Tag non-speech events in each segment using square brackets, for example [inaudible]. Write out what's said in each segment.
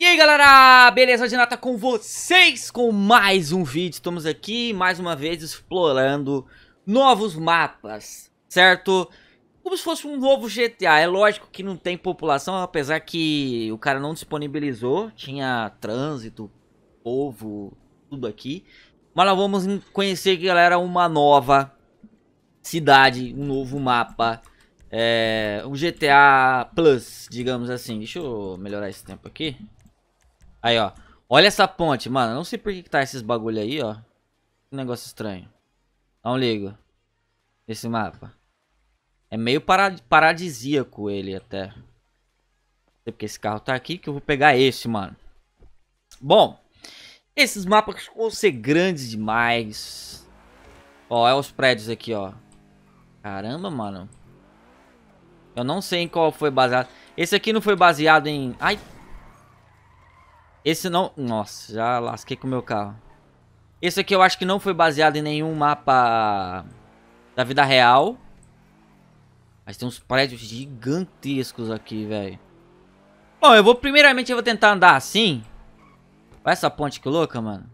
E aí galera, beleza de nata com vocês com mais um vídeo, estamos aqui mais uma vez explorando novos mapas, certo? Como se fosse um novo GTA, é lógico que não tem população, apesar que o cara não disponibilizou, tinha trânsito, povo, tudo aqui. Mas nós vamos conhecer, galera, uma nova cidade, um novo mapa, é, um GTA Plus, digamos assim. Deixa eu melhorar esse tempo aqui. Aí, ó. Olha essa ponte, mano. não sei por que, que tá esses bagulho aí, ó. Que negócio estranho. Não ligo. Esse mapa. É meio para paradisíaco ele até. Não sei porque esse carro tá aqui que eu vou pegar esse, mano. Bom. Esses mapas vão ser grandes demais. Ó, é os prédios aqui, ó. Caramba, mano. Eu não sei em qual foi baseado. Esse aqui não foi baseado em... Ai, esse não... Nossa, já lasquei com o meu carro. Esse aqui eu acho que não foi baseado em nenhum mapa da vida real. Mas tem uns prédios gigantescos aqui, velho. Bom, eu vou... Primeiramente eu vou tentar andar assim. Olha essa ponte que louca, mano.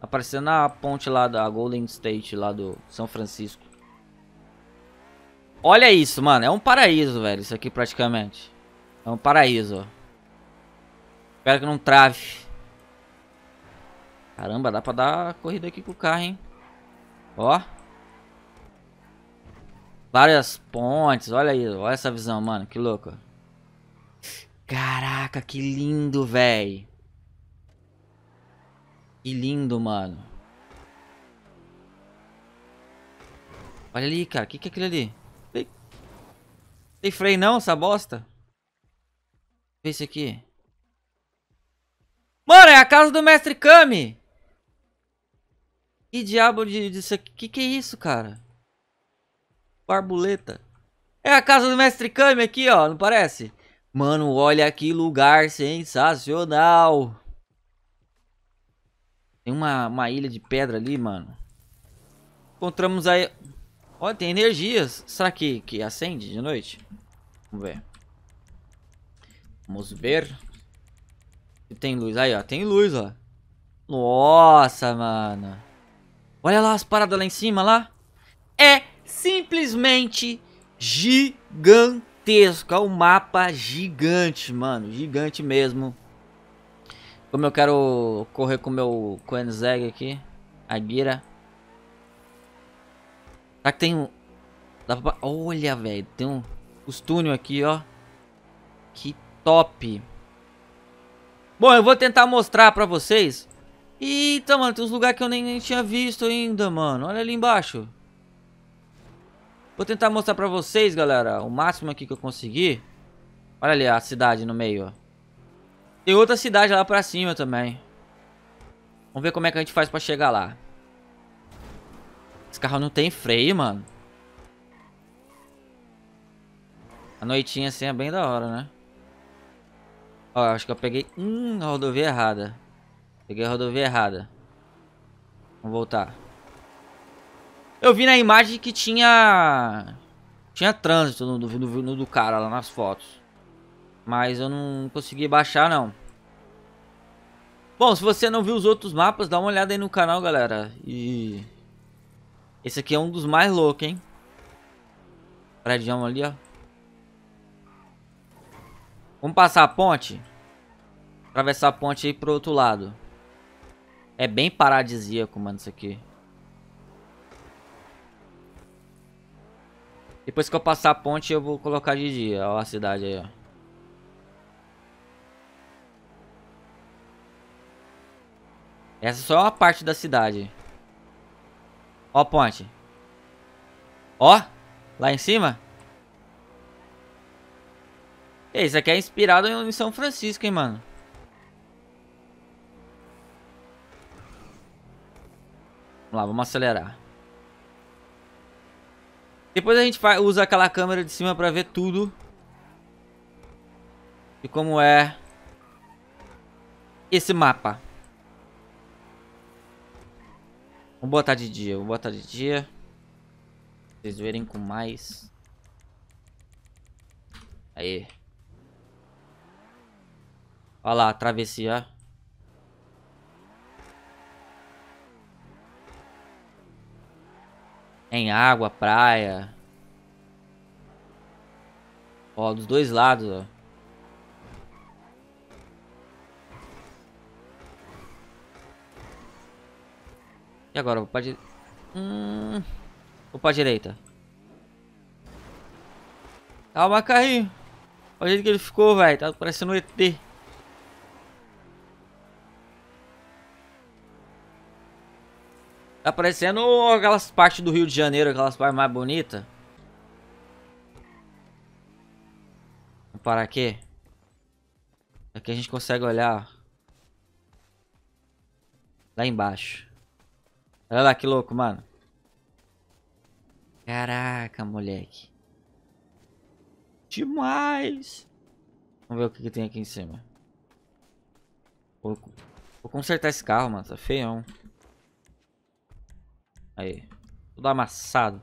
Aparecendo tá a ponte lá da Golden State, lá do São Francisco. Olha isso, mano. É um paraíso, velho. Isso aqui praticamente. É um paraíso, ó. Espero que não trave. Caramba, dá pra dar corrida aqui com o carro, hein? Ó. Várias pontes, olha aí, olha essa visão, mano, que louco. Caraca, que lindo, velho. Que lindo, mano. Olha ali, cara, o que, que é aquilo ali? Tem, Tem freio não, essa bosta? Vê isso aqui. Mano, é a casa do Mestre Kami. Que diabo de, disso aqui? Que que é isso, cara? Barbuleta. É a casa do Mestre Kami aqui, ó. Não parece? Mano, olha que lugar sensacional. Tem uma, uma ilha de pedra ali, mano. Encontramos aí... Olha, tem energias. Será que, que acende de noite? Vamos ver. Vamos ver. Tem luz. Aí, ó. Tem luz, ó. Nossa, mano. Olha lá as paradas lá em cima, lá. É simplesmente gigantesco. É um mapa gigante, mano. Gigante mesmo. Como eu quero correr com o meu Koenigsegg aqui. A Gira. Será que tem um... Dá pra... Olha, velho. Tem um... Os túnel aqui, ó. Que top. Bom, eu vou tentar mostrar pra vocês. Eita, mano, tem uns lugares que eu nem, nem tinha visto ainda, mano. Olha ali embaixo. Vou tentar mostrar pra vocês, galera, o máximo aqui que eu conseguir. Olha ali a cidade no meio, ó. Tem outra cidade lá pra cima também. Vamos ver como é que a gente faz pra chegar lá. Esse carro não tem freio, mano. A noitinha assim é bem da hora, né? Ó, acho que eu peguei hum, a rodovia errada. Peguei a rodovia errada. Vamos voltar. Eu vi na imagem que tinha... Tinha trânsito no, no, no do cara lá nas fotos. Mas eu não consegui baixar, não. Bom, se você não viu os outros mapas, dá uma olhada aí no canal, galera. E... Esse aqui é um dos mais loucos, hein? Prédio ali, ó. Vamos passar a ponte. Atravessar a ponte e ir pro outro lado. É bem paradisíaco, mano, isso aqui. Depois que eu passar a ponte, eu vou colocar de dia. Ó a cidade aí, ó. Essa só é uma parte da cidade. Ó a ponte. Ó, lá em cima. Ei, isso aqui é inspirado em São Francisco, hein, mano. Vamos lá, vamos acelerar. Depois a gente usa aquela câmera de cima pra ver tudo. E como é... Esse mapa. Vamos botar de dia, vamos botar de dia. Pra vocês verem com mais. Aí. Olha lá, travessia. Em água, praia. Ó, dos dois lados, ó. E agora? Vou pra direita. Hum... Vou pra direita. Calma, carrinho. Olha o jeito que ele ficou, velho. Tá parecendo um ET. Tá parecendo aquelas partes do Rio de Janeiro, aquelas partes mais bonitas. Para aqui. Aqui a gente consegue olhar. Lá embaixo. Olha lá que louco, mano. Caraca, moleque. Demais. Vamos ver o que, que tem aqui em cima. Vou, vou consertar esse carro, mano. Tá feião. Aí. Tudo amassado.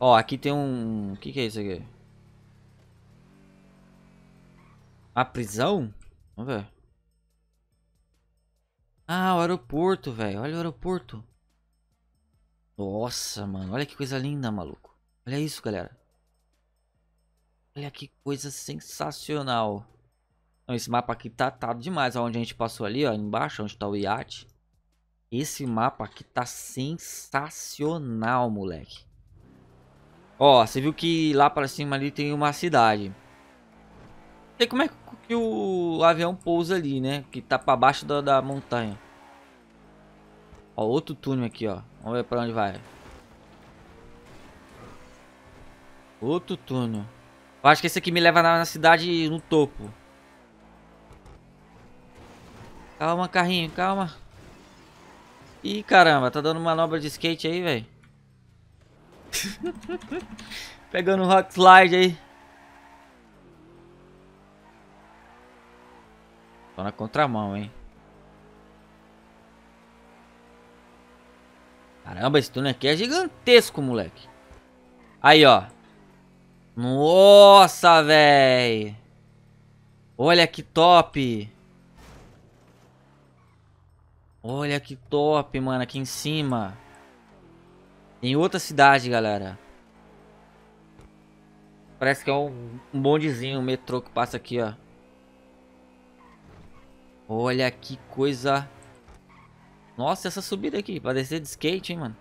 Ó, aqui tem um... O que, que é isso aqui? A prisão? Vamos ver. Ah, o aeroporto, velho. Olha o aeroporto. Nossa, mano. Olha que coisa linda, maluco. Olha isso, galera. Olha que coisa sensacional esse mapa aqui tá tatado tá demais. Onde a gente passou ali, ó, embaixo, onde tá o iate. Esse mapa aqui tá sensacional, moleque. Ó, você viu que lá pra cima ali tem uma cidade. Não sei como é que o avião pousa ali, né? Que tá pra baixo da, da montanha. Ó, outro túnel aqui, ó. Vamos ver pra onde vai. Outro túnel. Eu acho que esse aqui me leva na, na cidade no topo. Calma, carrinho, calma. Ih, caramba, tá dando manobra de skate aí, velho. [laughs] Pegando um rock slide aí. Tô na contramão, hein. Caramba, esse túnel aqui é gigantesco, moleque. Aí, ó. Nossa, velho. Olha que top. Olha que top, mano, aqui em cima. Em outra cidade, galera. Parece que é um, um bondezinho, um metrô que passa aqui, ó. Olha que coisa... Nossa, essa subida aqui, pra descer de skate, hein, mano.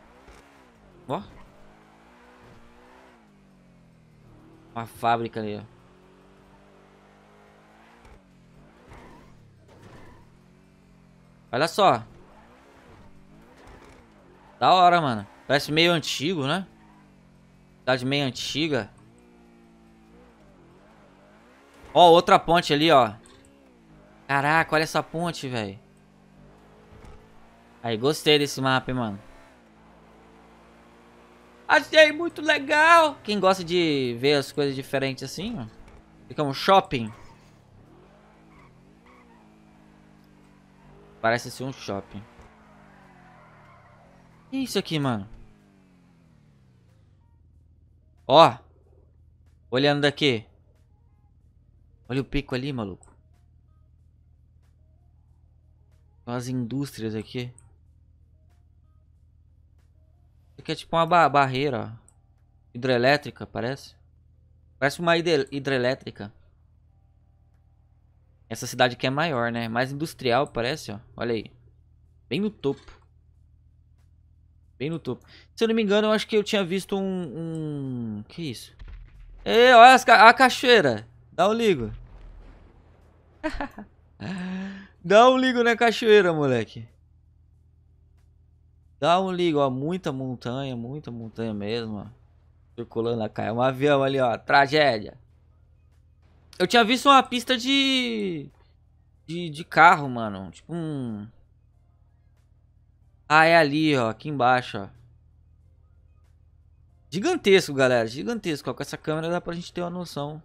Ó. Uma fábrica ali, ó. Olha só. Da hora, mano. Parece meio antigo, né? Cidade meio antiga. Ó, outra ponte ali, ó. Caraca, olha essa ponte, velho. Aí, gostei desse mapa, hein, mano. Achei muito legal. Quem gosta de ver as coisas diferentes assim, ó. Fica um shopping. Parece ser um shopping. Que é isso aqui, mano? Ó. Olhando daqui. Olha o pico ali, maluco. As indústrias aqui. Isso aqui é tipo uma barreira, ó. Hidrelétrica, parece. Parece uma hidrelétrica. Essa cidade aqui é maior, né? Mais industrial, parece, ó. Olha aí. Bem no topo. Bem no topo. Se eu não me engano, eu acho que eu tinha visto um... um... Que isso? Ei, olha as ca... a cachoeira. Dá um ligo. [laughs] Dá um ligo na cachoeira, moleque. Dá um ligo, ó. Muita montanha, muita montanha mesmo, ó. Circulando a caia. É um avião ali, ó. Tragédia. Eu tinha visto uma pista de... De, de carro, mano. Tipo um... Ah, é ali, ó. Aqui embaixo, ó. Gigantesco, galera. Gigantesco. Ó. Com essa câmera dá pra gente ter uma noção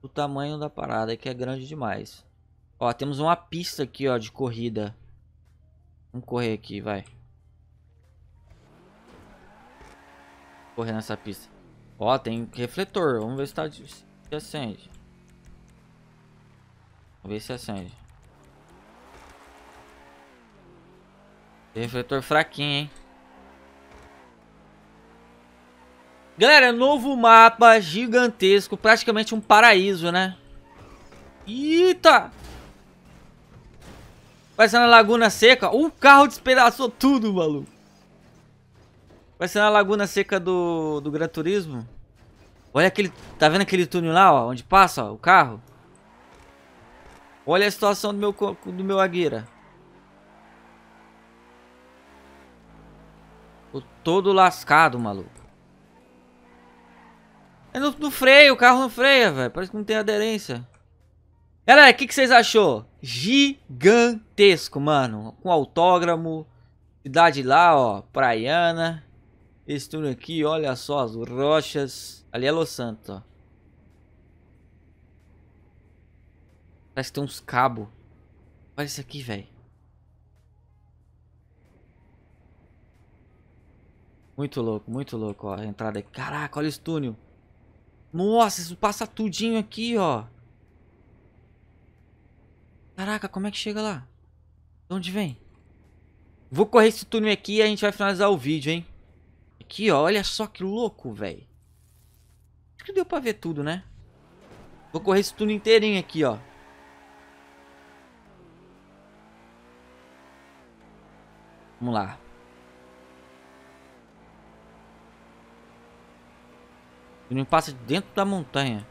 do tamanho da parada, que é grande demais. Ó, temos uma pista aqui, ó, de corrida. Vamos correr aqui, vai. Correr nessa pista. Ó, tem refletor. Vamos ver se, tá, se acende. Vamos ver se acende. Refletor fraquinho, hein? Galera, novo mapa gigantesco, praticamente um paraíso, né? Eita! Vai ser na Laguna Seca. O carro despedaçou tudo, maluco. Vai ser na Laguna Seca do, do Gran Turismo. Olha aquele... Tá vendo aquele túnel lá, ó? Onde passa, ó, o carro? Olha a situação do meu, do meu Aguira. todo lascado, maluco. É no, no freio, o carro não freia, velho. Parece que não tem aderência. Galera, o que, que vocês achou? Gigantesco, mano. Com autógrafo. Cidade lá, ó. Praiana. Esse túnel aqui, olha só as rochas. Ali é Los Santos, ó. Parece que tem uns cabos. Olha isso aqui, velho. Muito louco, muito louco, ó. A entrada aqui. Caraca, olha esse túnel. Nossa, isso passa tudinho aqui, ó. Caraca, como é que chega lá? De onde vem? Vou correr esse túnel aqui e a gente vai finalizar o vídeo, hein? Aqui, ó. Olha só que louco, velho. Acho que deu pra ver tudo, né? Vou correr esse túnel inteirinho aqui, ó. Vamos lá. Ele passa passa dentro da montanha.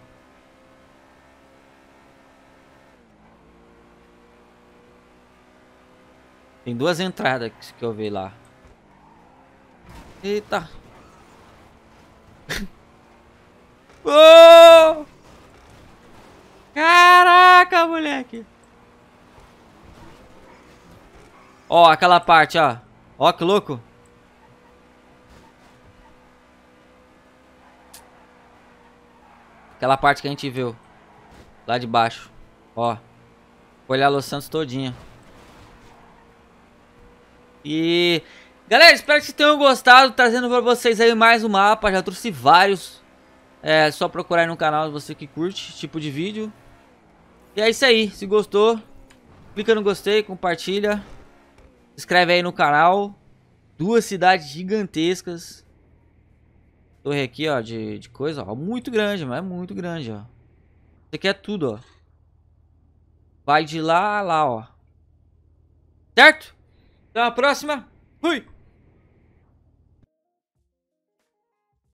Tem duas entradas que eu vi lá. Eita. [laughs] oh! Caraca, moleque. Ó, aquela parte, ó. Ó, que louco. Aquela parte que a gente viu. Lá de baixo. Ó. Vou olhar Los Santos todinha. E... Galera, espero que vocês tenham gostado. Trazendo pra vocês aí mais um mapa. Já trouxe vários. É só procurar aí no canal você que curte esse tipo de vídeo. E é isso aí. Se gostou, clica no gostei, compartilha. Se inscreve aí no canal. Duas cidades gigantescas torre aqui, ó, de, de coisa, ó. Muito grande, mas é muito grande, ó. Isso aqui é tudo, ó. Vai de lá a lá, ó. Certo? Até a próxima. Fui!